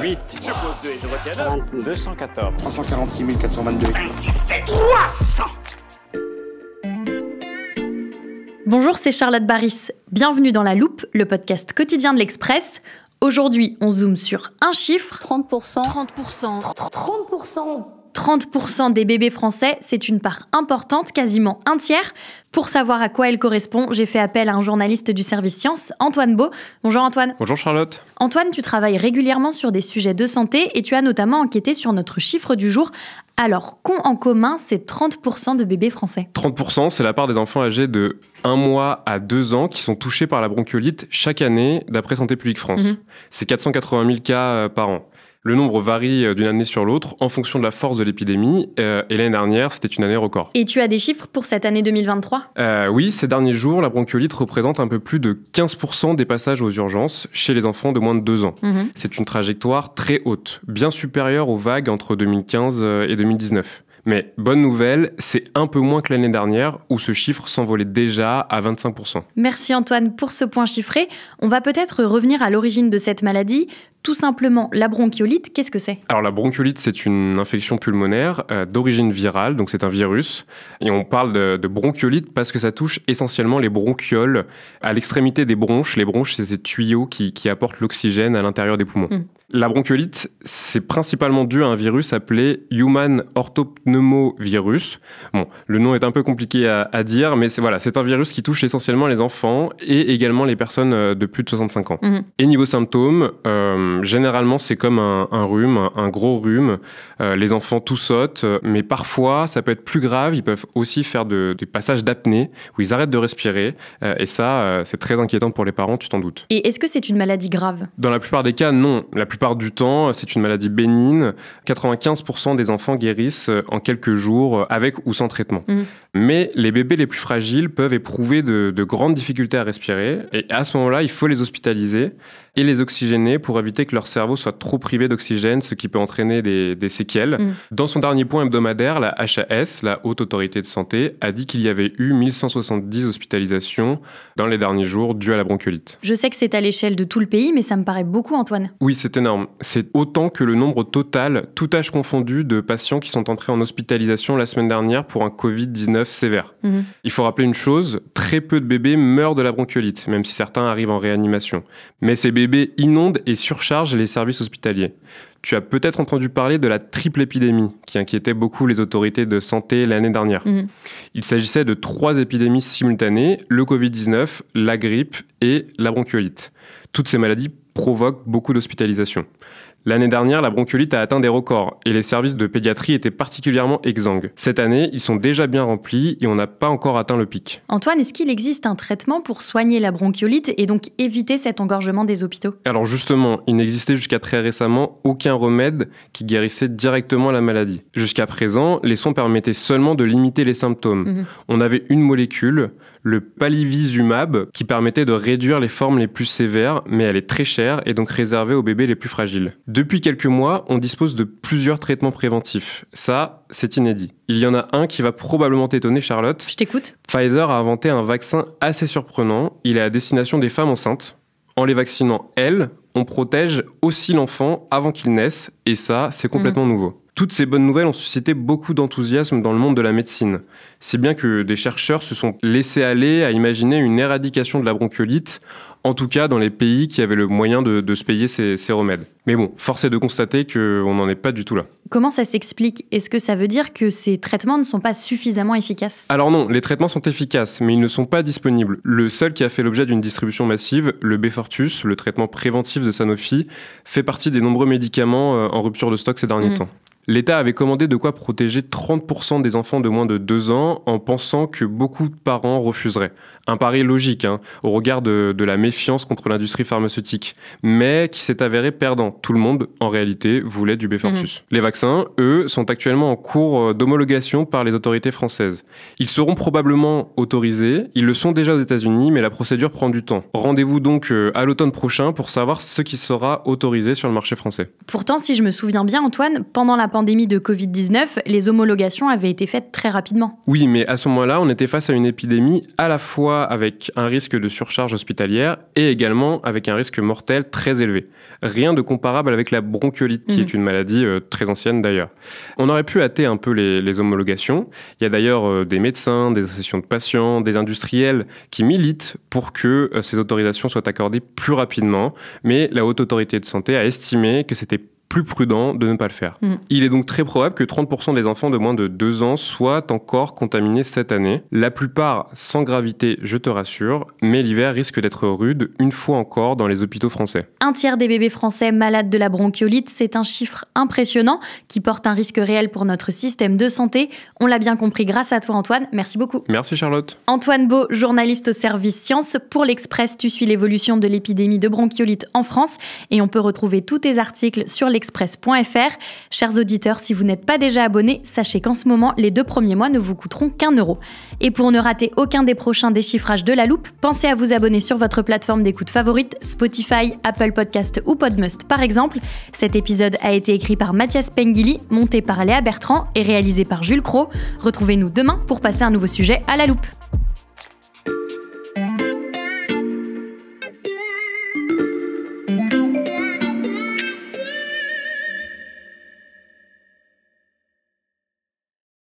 8. Je pose 2 et je retiens 214. 346 422. 300 Bonjour, c'est Charlotte Baris. Bienvenue dans La Loupe, le podcast quotidien de l'Express. Aujourd'hui, on zoome sur un chiffre. 30%. 30%. 30%. 30%. 30% des bébés français, c'est une part importante, quasiment un tiers. Pour savoir à quoi elle correspond, j'ai fait appel à un journaliste du service Science, Antoine Beau. Bonjour Antoine. Bonjour Charlotte. Antoine, tu travailles régulièrement sur des sujets de santé et tu as notamment enquêté sur notre chiffre du jour. Alors, qu'ont en commun ces 30% de bébés français 30%, c'est la part des enfants âgés de 1 mois à 2 ans qui sont touchés par la bronchiolite chaque année, d'après Santé publique France. Mhm. C'est 480 000 cas euh, par an. Le nombre varie euh, d'une année sur l'autre en fonction de la force de l'épidémie. Euh, et l'année dernière, c'était une année record. Et tu as des chiffres pour cette année 2023 euh, Oui, ces derniers jours, la bronchiolite représente un peu plus de 15% des passages aux urgences chez les enfants de moins de 2 ans. Mhm. C'est une trajectoire très haute, bien supérieure aux vagues entre 2015 et 2019. Mais bonne nouvelle, c'est un peu moins que l'année dernière où ce chiffre s'envolait déjà à 25%. Merci Antoine pour ce point chiffré. On va peut-être revenir à l'origine de cette maladie tout simplement, la bronchiolite, qu'est-ce que c'est Alors la bronchiolite, c'est une infection pulmonaire euh, d'origine virale, donc c'est un virus. Et on parle de, bronchiolite parce que ça touche essentiellement les bronchioles à l'extrémité des bronches. Les bronches, c'est ces tuyaux qui, apportent l'oxygène à l'intérieur des poumons. Hmm. La bronchiolite, c'est principalement dû à un virus appelé Human Orthopneumovirus. Bon, le nom est un peu compliqué à, dire, mais c'est voilà, c'est un virus qui touche essentiellement les enfants et également les personnes euh, de plus de 65 ans. Hmm. Et niveau symptômes, euh, euh, généralement, c'est comme un, rhume, un, gros rhume. Euh, les enfants tout sautent, euh, mais parfois, ça peut être plus grave. Ils peuvent aussi faire des passages d'apnée où ils arrêtent de respirer. et ça, c'est très inquiétant pour les parents, tu t'en doutes. Et est-ce que c'est une maladie grave Dans la plupart des cas, non. La plupart du temps, c'est une maladie bénigne. 95% des enfants guérissent en quelques jours avec ou sans traitement. Mmh. Mais les bébés les plus fragiles peuvent éprouver de, de grandes difficultés à respirer. Et à ce moment-là, il faut les hospitaliser et les oxygéner pour éviter que leur cerveau soit trop privé d'oxygène, ce qui peut entraîner des, séquelles. Mm. Dans son dernier point hebdomadaire, la HAS, la Haute Autorité de Santé, a dit qu'il y avait eu 1170 hospitalisations dans les derniers jours dues à la bronchiolite. Je sais que c'est à l'échelle de tout le pays, mais ça me paraît beaucoup, Antoine. Oui, c'est énorme. C'est autant que le nombre total, tout âge confondu, de patients qui sont entrés en hospitalisation la semaine dernière pour un Covid-19 sévère. Mm. Il faut rappeler une chose, très peu de bébés meurent de la bronchiolite, même si certains arrivent en réanimation. Mais ces bébés inondent et surchargent charge les services hospitaliers. Tu as peut-être entendu parler de la triple épidémie qui inquiétait beaucoup les autorités de santé l'année dernière. Mhm. Il s'agissait de trois épidémies simultanées, le Covid-19, la grippe et la bronchiolite. Toutes ces maladies provoquent beaucoup d'hospitalisations. L'année dernière, la bronchiolite a atteint des records et les services de pédiatrie étaient particulièrement exsangues. Cette année, ils sont déjà bien remplis et on n'a pas encore atteint le pic. Antoine, est-ce qu'il existe un traitement pour soigner la bronchiolite et donc éviter cet engorgement des hôpitaux Alors justement, il n'existait jusqu'à très récemment aucun remède qui guérissait directement la maladie. Jusqu'à présent, les soins permettaient seulement de limiter les symptômes. Mhm. On avait une molécule, le palivizumab, qui permettait de réduire les formes les plus sévères, mais elle est très chère et donc réservée aux bébés les plus fragiles. Depuis quelques mois, on dispose de plusieurs traitements préventifs. Ça, c'est inédit. Il y en a un qui va probablement t'étonner, Charlotte. Je t'écoute. Pfizer a inventé un vaccin assez surprenant. Il est à destination des femmes enceintes. En les vaccinant, elles, on protège aussi l'enfant avant qu'il naisse. Et ça, c'est complètement mm. nouveau. Toutes ces bonnes nouvelles ont suscité beaucoup d'enthousiasme dans le monde de la médecine, si bien que des chercheurs se sont laissés aller à imaginer une éradication de la bronchiolite, en tout cas dans les pays qui avaient le moyen de, se payer ces, remèdes. Mais bon, force est de constater qu'on n'en est pas du tout là. Comment ça s'explique Est-ce que ça veut dire que ces traitements ne sont pas suffisamment efficaces Alors non, les traitements sont efficaces, mais ils ne sont pas disponibles. Le seul qui a fait l'objet d'une distribution massive, le Befortus, le traitement préventif de Sanofi, fait partie des nombreux médicaments euh, en rupture de stock ces derniers mm. temps. L'État avait commandé de quoi protéger 30% des enfants de moins de 2 ans en pensant que beaucoup de parents refuseraient. Un pari logique, hein, au regard de, la méfiance contre l'industrie pharmaceutique, mais qui s'est avéré perdant. Tout le monde, en réalité, voulait du Befortus. Mmh. Les vaccins, eux, sont actuellement en cours euh, d'homologation par les autorités françaises. Ils seront probablement autorisés, ils le sont déjà aux États-Unis, mais la procédure prend du temps. Rendez-vous donc euh, à l'automne prochain pour savoir ce qui sera autorisé sur le marché français. Pourtant, si je me souviens bien, Antoine, pendant la pandémie de Covid-19, les homologations avaient été faites très rapidement. Oui, mais à ce moment-là, on était face à une épidémie à la fois avec un risque de surcharge hospitalière et également avec un risque mortel très élevé. Rien de comparable avec la bronchiolite, qui est mhm. une maladie euh, très ancienne d'ailleurs. On aurait pu hâter un peu les, homologations. Il y a d'ailleurs euh, des médecins, des associations de patients, des industriels qui militent pour que euh, ces autorisations soient accordées plus rapidement, mais la Haute Autorité de Santé a estimé que c'était plus prudent de ne pas le faire. Mm. Il est donc très probable que 30% des enfants de moins de 2 ans soient encore contaminés cette année. La plupart sans gravité, je te rassure, mais l'hiver risque d'être rude une fois encore dans les hôpitaux français. Un tiers des bébés français malades de la bronchiolite, c'est un chiffre impressionnant qui porte un risque réel pour notre système de santé. On l'a bien compris grâce à toi Antoine, merci beaucoup. Merci Charlotte. Antoine Beau, journaliste au service Sciences. Pour l'Express, tu suis l'évolution de l'épidémie de bronchiolite en France et on peut retrouver tous tes articles sur les express.fr. Chers auditeurs, si vous n'êtes pas déjà abonné, sachez qu'en ce moment, les deux premiers mois ne vous coûteront qu'un euro. Et pour ne rater aucun des prochains déchiffrages de la loupe, pensez à vous abonner sur votre plateforme d'écoute favorite, Spotify, Apple Podcast ou Podmust par exemple. Cet épisode a été écrit par Mathias Pengili, monté par Léa Bertrand et réalisé par Jules Cro. Retrouvez-nous demain pour passer un nouveau sujet à la loupe.